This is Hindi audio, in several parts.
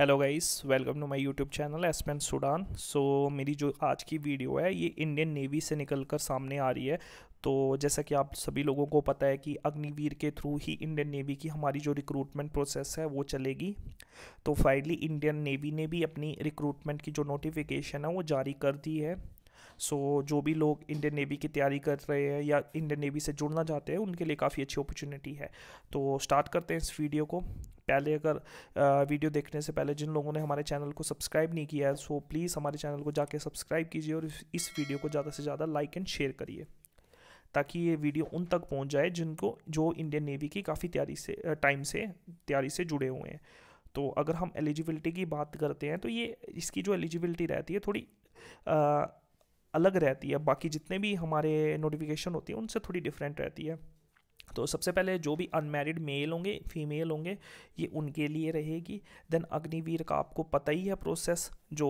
hello guys welcome to my YouTube channel एसपेन सूडान सो मेरी जो आज की वीडियो है ये इंडियन नेवी से निकल कर सामने आ रही है तो जैसा कि आप सभी लोगों को पता है कि अग्निवीर के थ्रू ही इंडियन नेवी की हमारी जो रिक्रूटमेंट प्रोसेस है वो चलेगी तो फाइनली इंडियन नेवी ने भी अपनी रिक्रूटमेंट की जो नोटिफिकेशन है वो जारी कर दी है सो so, जो भी लोग इंडियन नेवी की तैयारी कर रहे हैं या इंडियन नेवी से जुड़ना चाहते हैं उनके लिए काफ़ी अच्छी अपॉर्चुनिटी है तो स्टार्ट करते हैं इस वीडियो को पहले अगर वीडियो देखने से पहले जिन लोगों ने हमारे चैनल को सब्सक्राइब नहीं किया है सो प्लीज़ हमारे चैनल को जाके सब्सक्राइब कीजिए और इस वीडियो को ज़्यादा से ज़्यादा लाइक एंड शेयर करिए ताकि ये वीडियो उन तक पहुंच जाए जिनको जो इंडियन नेवी की काफ़ी तैयारी से टाइम से तैयारी से जुड़े हुए हैं तो अगर हम एलिजिबिलिटी की बात करते हैं तो ये इसकी जो एलिजिबिलिटी रहती है थोड़ी आ, अलग रहती है बाकी जितने भी हमारे नोटिफिकेशन होती है उनसे थोड़ी डिफरेंट रहती है तो सबसे पहले जो भी अनमेरिड मेल होंगे फीमेल होंगे ये उनके लिए रहेगी देन अग्निवीर का आपको पता ही है प्रोसेस जो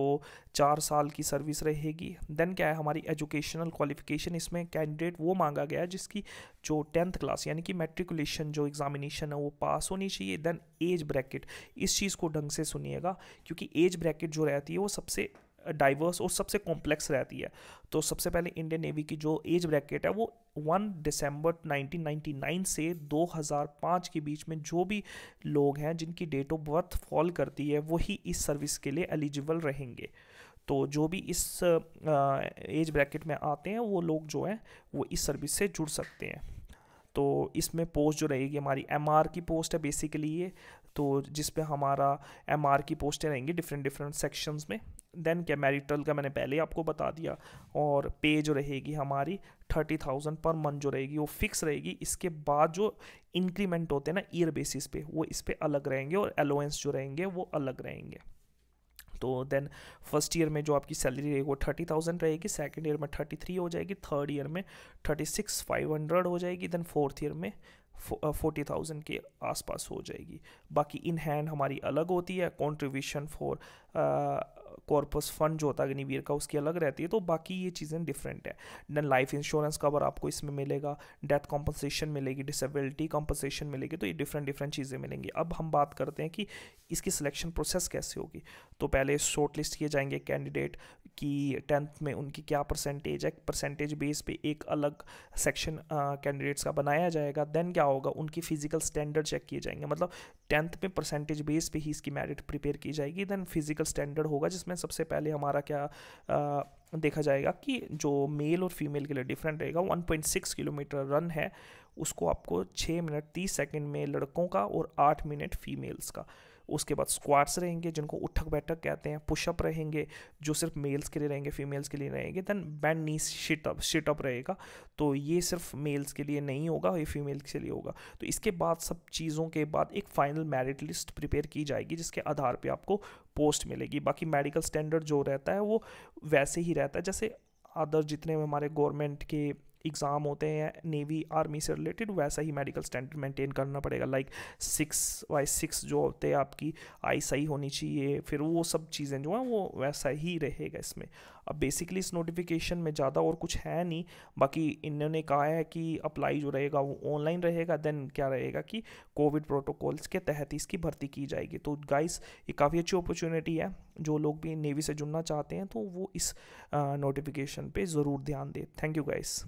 चार साल की सर्विस रहेगी देन क्या है हमारी एजुकेशनल क्वालिफिकेशन इसमें कैंडिडेट वो मांगा गया है जिसकी जो टेंथ क्लास यानी कि मेट्रिकुलेशन जो एग्जामिनेशन है वो पास होनी चाहिए देन एज ब्रैकेट इस चीज़ को ढंग से सुनिएगा क्योंकि एज ब्रैकेट जो रहती है वो सबसे डाइवर्स और सबसे कॉम्प्लेक्स रहती है तो सबसे पहले इंडियन नेवी की जो एज ब्रैकेट है वो 1 दिसंबर 1999 से 2005 के बीच में जो भी लोग हैं जिनकी डेट ऑफ बर्थ फॉल करती है वही इस सर्विस के लिए एलिजिबल रहेंगे तो जो भी इस एज ब्रैकेट में आते हैं वो लोग जो हैं वो इस सर्विस से जुड़ सकते हैं तो इसमें पोस्ट जो रहेगी हमारी एम की पोस्ट है बेसिकली ये तो जिस पे हमारा एम की पोस्टें रहेंगी डिफरेंट डिफरेंट सेक्शंस में देन क्या मैरिटल का मैंने पहले ही आपको बता दिया और पे जो रहेगी हमारी थर्टी थाउजेंड पर मंथ जो रहेगी वो फिक्स रहेगी इसके बाद जो इंक्रीमेंट होते हैं ना ईयर बेसिस पे वो इस पर अलग रहेंगे और अलोवेंस जो रहेंगे वो अलग रहेंगे तो देन फर्स्ट ईयर में जो आपकी सैलरी रहेगी वो थर्टी थाउजेंड रहेगी सेकेंड ईयर में थर्टी थ्री हो जाएगी थर्ड ईयर में थर्टी सिक्स फाइव हंड्रेड हो जाएगी देन फोर्थ ईयर में फोर्टी थाउजेंड uh, के आसपास हो जाएगी बाकी इन हैंड हमारी अलग होती है कॉन्ट्रीब्यूशन फॉर कॉर्पस फंड जो होता है अग्निवीर का उसकी अलग रहती है तो बाकी ये चीज़ें डिफरेंट है देन लाइफ इंश्योरेंस कवर आपको इसमें मिलेगा डेथ कॉम्पनसेशन मिलेगी डिसेबिलिटी कॉम्पनसेशन मिलेगी तो ये डिफरेंट डिफरेंट चीज़ें मिलेंगी अब हम बात करते हैं कि इसकी सिलेक्शन प्रोसेस कैसे होगी तो पहले शॉर्ट लिस्ट किए जाएंगे कैंडिडेट कि टेंथ में उनकी क्या परसेंटेज है परसेंटेज बेस पे एक अलग सेक्शन कैंडिडेट्स का बनाया जाएगा देन क्या होगा उनकी फ़िज़िकल स्टैंडर्ड चेक किए जाएंगे मतलब टेंथ में परसेंटेज बेस पे ही इसकी मेरिट प्रिपेयर की जाएगी देन फिज़िकल स्टैंडर्ड होगा जिसमें सबसे पहले हमारा क्या आ, देखा जाएगा कि जो मेल और फीमेल के लिए डिफरेंट रहेगा 1.6 किलोमीटर रन है उसको आपको 6 मिनट 30 सेकंड में लड़कों का और 8 मिनट फीमेल्स का उसके बाद स्क्वाट्स रहेंगे जिनको उठक बैठक कहते हैं पुशअप रहेंगे जो सिर्फ मेल्स के लिए रहेंगे फीमेल्स के लिए रहेंगे देन बैंड नी शिटअप शिटअप रहेगा तो ये सिर्फ मेल्स के लिए नहीं होगा ये फीमेल्स के लिए होगा तो इसके बाद सब चीज़ों के बाद एक फाइनल मेरिट लिस्ट प्रिपेयर की जाएगी जिसके आधार पर आपको पोस्ट मिलेगी बाकी मेडिकल स्टैंडर्ड जो रहता है वो वैसे ही रहता है जैसे अदर जितने हमारे गवर्नमेंट के एग्ज़ाम होते हैं नेवी आर्मी से रिलेटेड वैसा ही मेडिकल स्टैंडर्ड मेंटेन करना पड़ेगा लाइक सिक्स बाई सिक्स जो होते हैं आपकी आई सही होनी चाहिए फिर वो सब चीज़ें जो हैं वो वैसा ही रहेगा इसमें अब बेसिकली इस नोटिफिकेशन में ज़्यादा और कुछ है नहीं बाकी इन्होंने कहा है कि अप्लाई जो रहेगा वो ऑनलाइन रहेगा देन क्या रहेगा कि कोविड प्रोटोकॉल्स के तहत इसकी भर्ती की जाएगी तो गाइस ये काफ़ी अच्छी अपॉर्चुनिटी है जो लोग भी नेवी से जुड़ना चाहते हैं तो वो इस नोटिफिकेशन पे ज़रूर ध्यान दें थैंक यू गाइस